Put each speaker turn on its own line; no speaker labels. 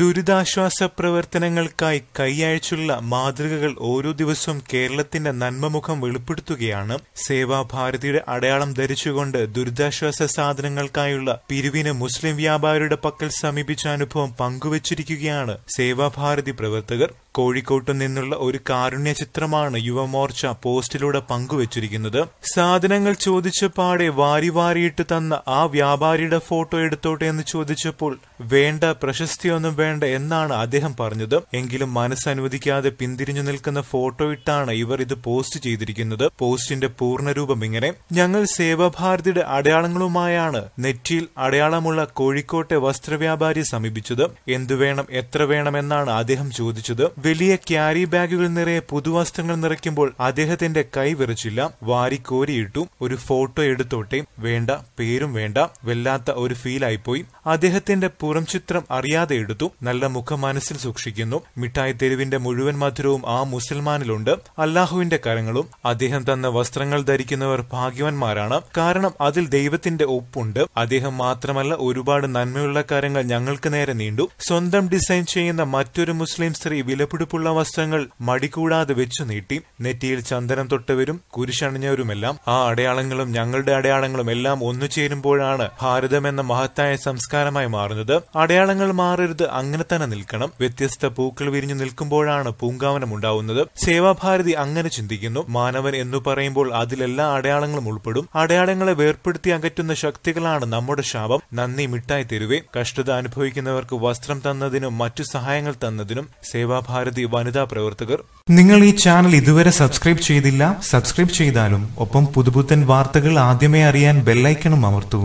ദുരിതാശ്വാസ പ്രവർത്തനങ്ങൾക്കായി കൈയയച്ചുള്ള മാതൃകകൾ ഓരോ ദിവസവും കേരളത്തിന്റെ നന്മമുഖം വെളിപ്പെടുത്തുകയാണ് സേവാഭാരതിയുടെ അടയാളം ധരിച്ചുകൊണ്ട് ദുരിതാശ്വാസ സാധനങ്ങൾക്കായുള്ള പിരിവിന് മുസ്ലിം വ്യാപാരിയുടെ പക്കൽ സമീപിച്ച അനുഭവം പങ്കുവച്ചിരിക്കുകയാണ് സേവാഭാരതി പ്രവർത്തകർ കോഴിക്കോട്ടു നിന്നുള്ള ഒരു കാരുണ്യ ചിത്രമാണ് യുവമോർച്ച പോസ്റ്റിലൂടെ പങ്കുവച്ചിരിക്കുന്നത് സാധനങ്ങൾ ചോദിച്ച പാടെ വാരി വാരിയിട്ട് തന്ന ആ വ്യാപാരിയുടെ ഫോട്ടോ എടുത്തോട്ടെ എന്ന് ചോദിച്ചപ്പോൾ വേണ്ട പ്രശസ്തിയൊന്നും വേണ്ട എന്നാണ് അദ്ദേഹം പറഞ്ഞത് എങ്കിലും മനസ്സനുവദിക്കാതെ പിന്തിരിഞ്ഞു നിൽക്കുന്ന ഫോട്ടോ ഇട്ടാണ് ഇവർ ഇത് പോസ്റ്റ് ചെയ്തിരിക്കുന്നത് പോസ്റ്റിന്റെ പൂർണ്ണരൂപം ഇങ്ങനെ ഞങ്ങൾ സേവാഭാരതിയുടെ അടയാളങ്ങളുമായാണ് നെറ്റിയിൽ അടയാളമുള്ള കോഴിക്കോട്ടെ വസ്ത്രവ്യാപാരി സമീപിച്ചത് എന്തു വേണം എത്ര വേണമെന്നാണ് അദ്ദേഹം ചോദിച്ചത് വലിയ ക്യാരി ബാഗുകൾ നിറയെ പുതുവസ്ത്രങ്ങൾ നിറയ്ക്കുമ്പോൾ അദ്ദേഹത്തിന്റെ കൈ വിറച്ചില്ല വാരിക്കോരിയിട്ടു ഒരു ഫോട്ടോ എടുത്തോട്ടെ വേണ്ട പേരും വേണ്ട വല്ലാത്ത ഒരു ഫീൽ ആയിപ്പോയി അദ്ദേഹത്തിന്റെ പുറം ചിത്രം അറിയാതെ എടുത്തു നല്ല മുഖം മനസ്സിൽ സൂക്ഷിക്കുന്നു മിഠായി തെരുവിന്റെ മുഴുവൻ മധുരവും ആ മുസൽമാനിലുണ്ട് അല്ലാഹുവിന്റെ കരങ്ങളും അദ്ദേഹം തന്ന വസ്ത്രങ്ങൾ ധരിക്കുന്നവർ ഭാഗ്യവാന്മാരാണ് കാരണം അതിൽ ദൈവത്തിന്റെ ഒപ്പുണ്ട് അദ്ദേഹം മാത്രമല്ല ഒരുപാട് നന്മയുള്ള കാര്യങ്ങൾ ഞങ്ങൾക്ക് നേരെ നീണ്ടു സ്വന്തം ഡിസൈൻ ചെയ്യുന്ന മറ്റൊരു മുസ്ലിം സ്ത്രീ വിലപ്പെട്ടു ഉടുപ്പുള്ള വസ്ത്രങ്ങൾ മടികൂടാതെ വെച്ചു നീട്ടി നെറ്റിയിൽ ചന്ദനം തൊട്ടവരും കുരിശണിഞ്ഞവരുമെല്ലാം ആ അടയാളങ്ങളും ഞങ്ങളുടെ അടയാളങ്ങളും എല്ലാം ഒന്നു ചേരുമ്പോഴാണ് ഭാരതം എന്ന മഹത്തായ സംസ്കാരമായി മാറുന്നത് അടയാളങ്ങൾ മാറരുത് അങ്ങനെ തന്നെ നിൽക്കണം വ്യത്യസ്ത പൂക്കൾ വിരിഞ്ഞു നിൽക്കുമ്പോഴാണ് പൂങ്കാവനം ഉണ്ടാവുന്നത് സേവാഭാരതി അങ്ങനെ ചിന്തിക്കുന്നു മാനവൻ എന്നു പറയുമ്പോൾ അതിലെല്ലാ അടയാളങ്ങളും ഉൾപ്പെടും അടയാളങ്ങളെ വേർപ്പെടുത്തി അകറ്റുന്ന ശക്തികളാണ് നമ്മുടെ ശാപം നന്ദി മിഠായി തരുവേ കഷ്ടത അനുഭവിക്കുന്നവർക്ക് വസ്ത്രം തന്നതിനും മറ്റു സഹായങ്ങൾ തന്നതിനും സേവാഭാരതി മഹാഭാരതി വനിതാ പ്രവർത്തകർ നിങ്ങൾ ഈ ചാനൽ ഇതുവരെ സബ്സ്ക്രൈബ് ചെയ്തില്ല സബ്സ്ക്രൈബ് ചെയ്താലും ഒപ്പം പുതുപുത്തൻ വാർത്തകൾ ആദ്യമേ അറിയാൻ ബെല്ലൈക്കണും അമർത്തൂ